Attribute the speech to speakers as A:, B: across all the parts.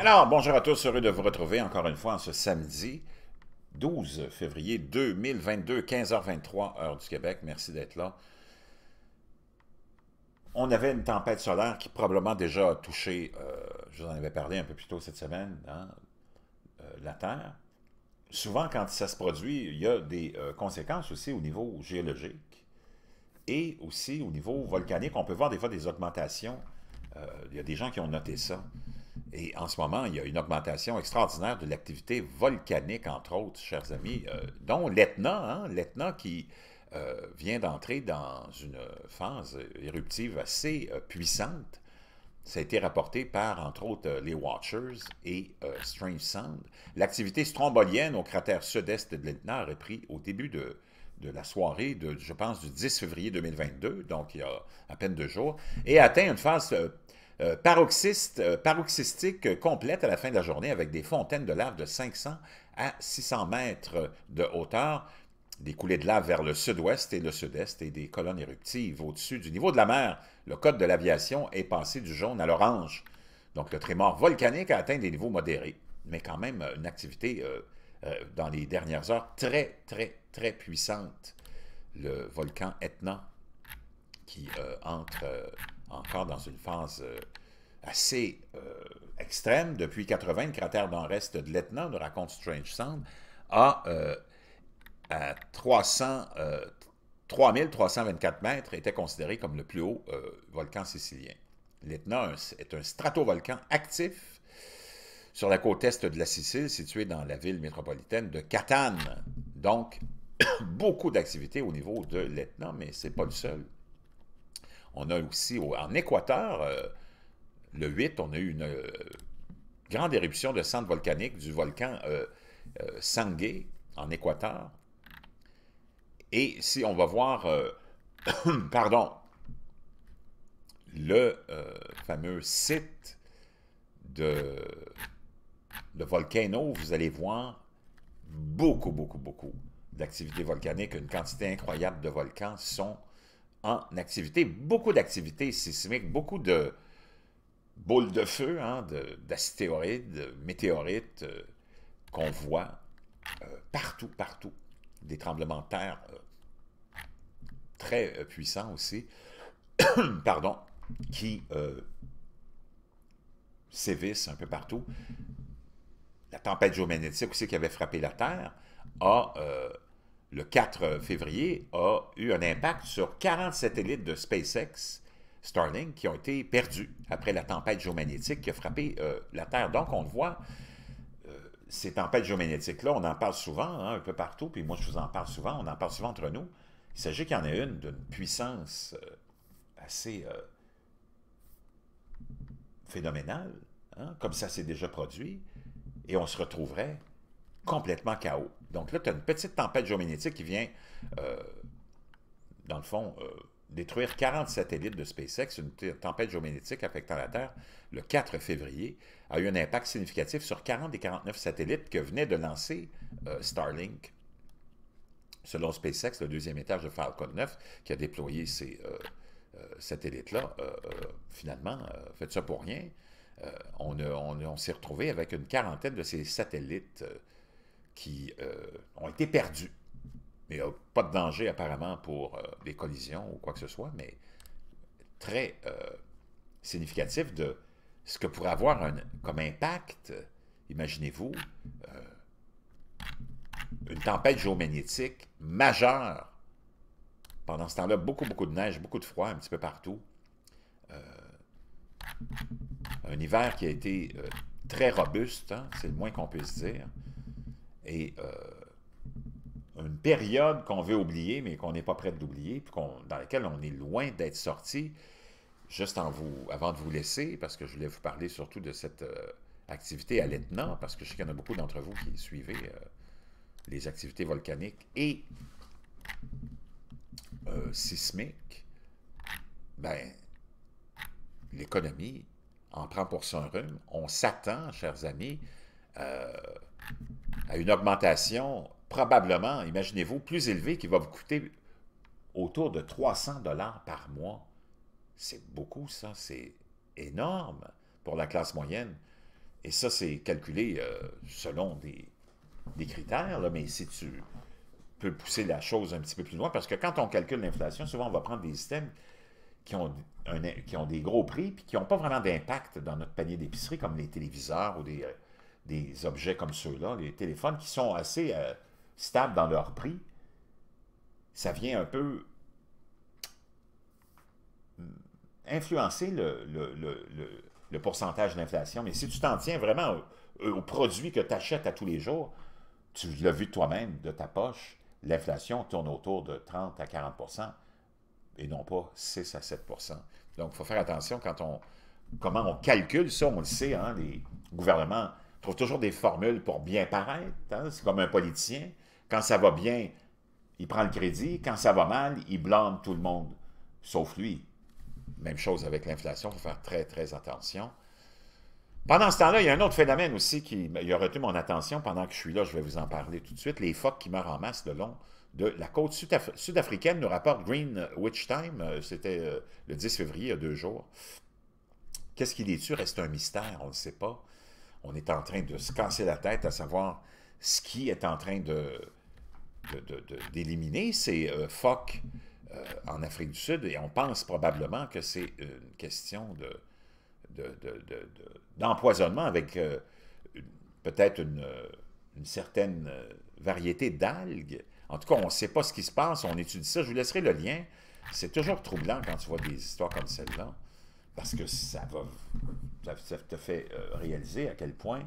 A: Alors, bonjour à tous, heureux de vous retrouver encore une fois en ce samedi 12 février 2022, 15h23, heure du Québec. Merci d'être là. On avait une tempête solaire qui probablement déjà a touché, euh, je vous en avais parlé un peu plus tôt cette semaine, hein, euh, la Terre. Souvent, quand ça se produit, il y a des euh, conséquences aussi au niveau géologique et aussi au niveau volcanique. On peut voir des fois des augmentations. Il y a des gens qui ont noté ça et en ce moment, il y a une augmentation extraordinaire de l'activité volcanique, entre autres, chers amis, euh, dont l'Etna, hein, l'Etna qui euh, vient d'entrer dans une phase éruptive assez euh, puissante. Ça a été rapporté par, entre autres, les Watchers et Strange Sound. L'activité strombolienne au cratère sud-est de l'Etna a repris au début de, la soirée, de, je pense, du 10 février 2022, donc il y a à peine deux jours, et a atteint une phase euh, paroxyste, euh, paroxystique complète à la fin de la journée avec des fontaines de lave de 500 à 600 mètres de hauteur, des coulées de lave vers le sud-ouest et le sud-est et des colonnes éruptives au-dessus du niveau de la mer. Le code de l'aviation est passé du jaune à l'orange. Donc le trémor volcanique a atteint des niveaux modérés, mais quand même une activité euh, dans les dernières heures très, très, très puissante. Le volcan Etna qui entre encore dans une phase euh, assez euh, extrême. Depuis 80, le cratère d'en reste de l'Etna, nous raconte Strange Sound, a euh, à 300, 3324 mètres, était considéré comme le plus haut volcan sicilien. L'Etna est un stratovolcan actif sur la côte est de la Sicile, situé dans la ville métropolitaine de Catane. Donc, beaucoup d'activités au niveau de l'Etna, mais ce n'est pas le seul. On a aussi, en Équateur, euh, le 8, on a eu une euh, grande éruption de centre volcanique du volcan euh, euh Sangay, en Équateur. Et si on va voir, pardon, le fameux site de, le volcano, vous allez voir beaucoup, beaucoup, beaucoup d'activités volcaniques. Une quantité incroyable de volcans sont en activité. Beaucoup d'activités sismiques, beaucoup de boules de feu, hein, d'astéroïdes, météorites euh, qu'on voit euh, partout, partout. Des tremblements de terre euh, très puissants aussi, pardon, qui sévissent un peu partout. La tempête géomagnétique aussi qui avait frappé la Terre a le 4 février, a eu un impact sur 40 satellites de SpaceX Starlink qui ont été perdus après la tempête géomagnétique qui a frappé euh, la Terre. Donc, on le voit, euh, ces tempêtes géomagnétiques-là, on en parle souvent, hein, un peu partout, puis moi, je vous en parle souvent, on en parle souvent entre nous. Il s'agit qu'il y en ait une d'une puissance euh, assez phénoménale, hein, comme ça s'est déjà produit, et on se retrouverait complètement chaos. Donc là, tu as une petite tempête géomagnétique qui vient, euh, dans le fond, euh, détruire 40 satellites de SpaceX. Une tempête géomagnétique affectant la Terre le 4 février a eu un impact significatif sur 40 des 49 satellites que venait de lancer euh, Starlink. Selon SpaceX, le deuxième étage de Falcon 9, qui a déployé ces satellites-là, finalement, fait ça pour rien. on, on s'est retrouvé avec une quarantaine de ces satellites qui euh, ont été perdus. Mais pas de danger apparemment pour euh, des collisions ou quoi que ce soit, mais très euh, significatif de ce que pourrait avoir comme impact, imaginez-vous, une tempête géomagnétique majeure. Pendant ce temps-là, beaucoup, beaucoup de neige, beaucoup de froid un petit peu partout. un hiver qui a été très robuste, hein, c'est le moins qu'on puisse dire. Et euh, une période qu'on veut oublier, mais qu'on n'est pas prêt d'oublier, puis dans laquelle on est loin d'être sorti, juste en vous, avant de vous laisser, parce que je voulais vous parler surtout de cette euh, activité à l'Etna, parce que je sais qu'il y en a beaucoup d'entre vous qui suivez euh, les activités volcaniques et sismiques. Ben, l'économie en prend pour son rhume. On s'attend, chers amis, euh, à une augmentation probablement, imaginez-vous, plus élevée qui va vous coûter autour de 300 dollars par mois. C'est beaucoup, ça. C'est énorme pour la classe moyenne. Et ça, c'est calculé euh, selon des, critères, mais si tu peux pousser la chose un petit peu plus loin, parce que quand on calcule l'inflation, souvent on va prendre des systèmes qui ont, qui ont des gros prix, puis qui n'ont pas vraiment d'impact dans notre panier d'épicerie, comme les téléviseurs ou des, euh, des objets comme ceux-là, les téléphones qui sont assez euh, stables dans leur prix, ça vient un peu hmm, influencer le, le, le, le pourcentage d'inflation. Mais si tu t'en tiens vraiment aux produits que tu achètes à tous les jours, tu l'as vu toi-même de ta poche, l'inflation tourne autour de 30 à 40 et non pas 6 à 7 Donc, il faut faire attention quand on, comment on calcule ça, on le sait, hein, les gouvernements trouve toujours des formules pour bien paraître. Hein, c'est comme un politicien. Quand ça va bien, il prend le crédit. Quand ça va mal, il blâme tout le monde, sauf lui. Même chose avec l'inflation, il faut faire très, très attention. Pendant ce temps-là, il y a un autre phénomène aussi qui ben, a retenu mon attention pendant que je suis là, je vais vous en parler tout de suite. Les phoques qui meurent en masse le long de la côte sud-africaine nous rapporte Witch Time, euh, c'était euh, le 10 février, il y a deux jours. Qu'est-ce qu'il les tue reste un mystère, on ne sait pas on est en train de se casser la tête à savoir ce qui est en train d'éliminer, ces euh, phoques euh, en Afrique du Sud, et on pense probablement que c'est une question d'empoisonnement avec euh, peut-être une, une, certaine variété d'algues. En tout cas, on ne sait pas ce qui se passe, on étudie ça. Je vous laisserai le lien. C'est toujours troublant quand tu vois des histoires comme celle-là, parce que ça va ça, te fait euh, réaliser à quel point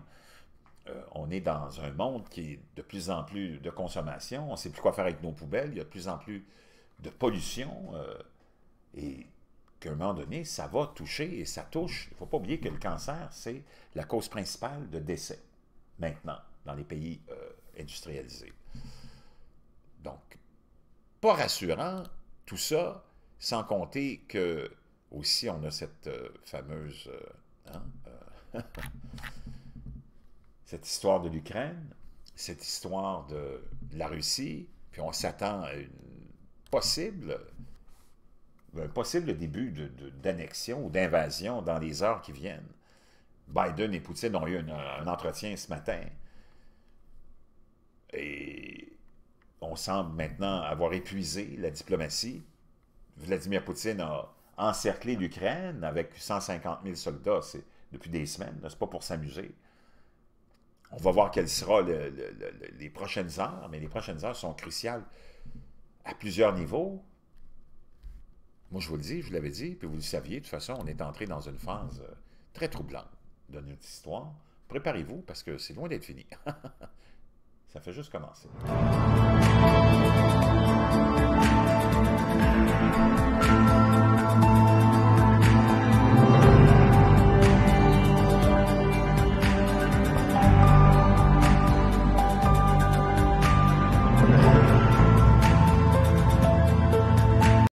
A: euh, on est dans un monde qui est de plus en plus de consommation, on ne sait plus quoi faire avec nos poubelles, il y a de plus en plus de pollution, euh, et qu'à un moment donné, ça va toucher et ça touche. Il ne faut pas oublier que le cancer, c'est la cause principale de décès, maintenant, dans les pays industrialisés. Donc, pas rassurant, tout ça, sans compter que, aussi, on a cette fameuse Hein, euh, cette histoire de l'Ukraine, cette histoire de la Russie, puis on s'attend à possible, un possible début d'annexion ou d'invasion dans les heures qui viennent. Biden et Poutine ont eu un entretien ce matin. Et on semble maintenant avoir épuisé la diplomatie. Vladimir Poutine a encercler l'Ukraine avec 150 000 soldats depuis des semaines. Ce pas pour s'amuser. On va voir quelles seront les prochaines heures, mais les prochaines heures sont cruciales à plusieurs niveaux. Moi, je vous le dis, je vous l'avais dit, puis vous le saviez, de toute façon, on est entré dans une phase euh, très troublante de notre histoire. Préparez-vous parce que c'est loin d'être fini. Ça fait juste commencer.